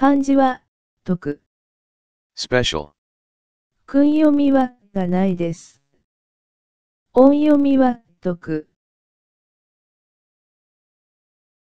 漢字は、徳。special。訓読みは、がないです。音読みは、徳。